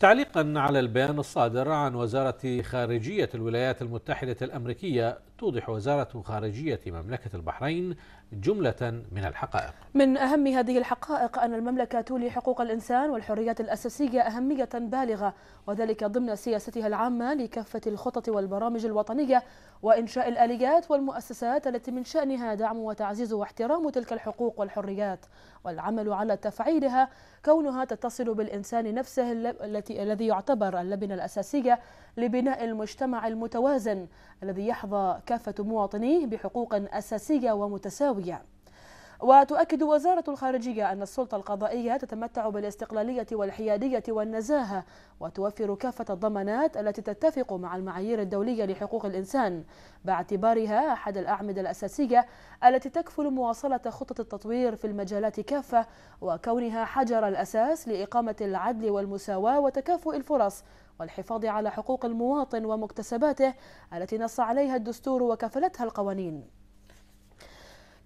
تعليقا على البيان الصادر عن وزارة خارجية الولايات المتحدة الأمريكية توضح وزارة خارجية مملكة البحرين جملة من الحقائق من أهم هذه الحقائق أن المملكة تولي حقوق الإنسان والحريات الأساسية أهمية بالغة وذلك ضمن سياستها العامة لكافة الخطط والبرامج الوطنية وإنشاء الآليات والمؤسسات التي من شأنها دعم وتعزيز واحترام تلك الحقوق والحريات والعمل على تفعيلها كونها تتصل بالإنسان نفسه التي الذي يعتبر اللبنة الأساسية لبناء المجتمع المتوازن الذي يحظى كافة مواطنيه بحقوق أساسية ومتساوية وتؤكد وزارة الخارجية أن السلطة القضائية تتمتع بالاستقلالية والحيادية والنزاهة وتوفر كافة الضمانات التي تتفق مع المعايير الدولية لحقوق الإنسان باعتبارها أحد الأعمدة الأساسية التي تكفل مواصلة خطة التطوير في المجالات كافة وكونها حجر الأساس لإقامة العدل والمساواة وتكافؤ الفرص والحفاظ على حقوق المواطن ومكتسباته التي نص عليها الدستور وكفلتها القوانين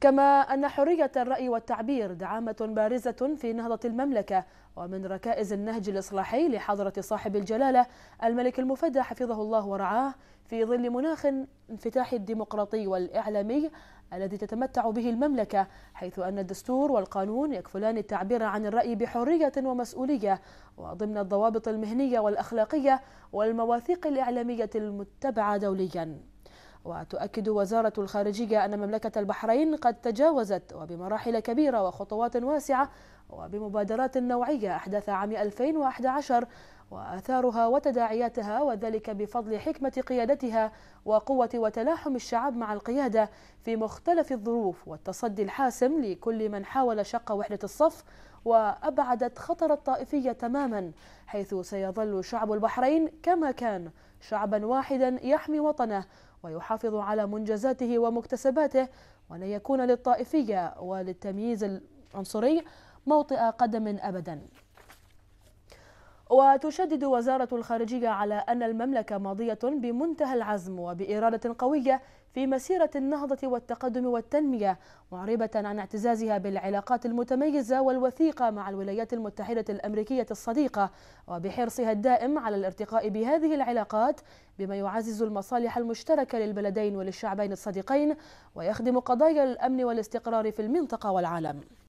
كما أن حرية الرأي والتعبير دعامة بارزة في نهضة المملكة ومن ركائز النهج الإصلاحي لحضرة صاحب الجلالة الملك المفدى حفظه الله ورعاه في ظل مناخ انفتاح الديمقراطي والإعلامي الذي تتمتع به المملكة حيث أن الدستور والقانون يكفلان التعبير عن الرأي بحرية ومسؤولية وضمن الضوابط المهنية والأخلاقية والمواثيق الإعلامية المتبعة دولياً وتؤكد وزارة الخارجية أن مملكة البحرين قد تجاوزت وبمراحل كبيرة وخطوات واسعة وبمبادرات نوعية أحداث عام 2011 وآثارها وتداعياتها وذلك بفضل حكمة قيادتها وقوة وتلاحم الشعب مع القيادة في مختلف الظروف والتصدي الحاسم لكل من حاول شق وحدة الصف وأبعدت خطر الطائفية تماما حيث سيظل شعب البحرين كما كان شعبا واحدا يحمي وطنه ويحافظ على منجزاته ومكتسباته ولا يكون للطائفية وللتمييز العنصري موطئ قدم أبدا وتشدد وزارة الخارجية على أن المملكة ماضية بمنتهى العزم وبإرادة قوية في مسيرة النهضة والتقدم والتنمية معربة عن اعتزازها بالعلاقات المتميزة والوثيقة مع الولايات المتحدة الأمريكية الصديقة وبحرصها الدائم على الارتقاء بهذه العلاقات بما يعزز المصالح المشتركة للبلدين وللشعبين الصديقين ويخدم قضايا الأمن والاستقرار في المنطقة والعالم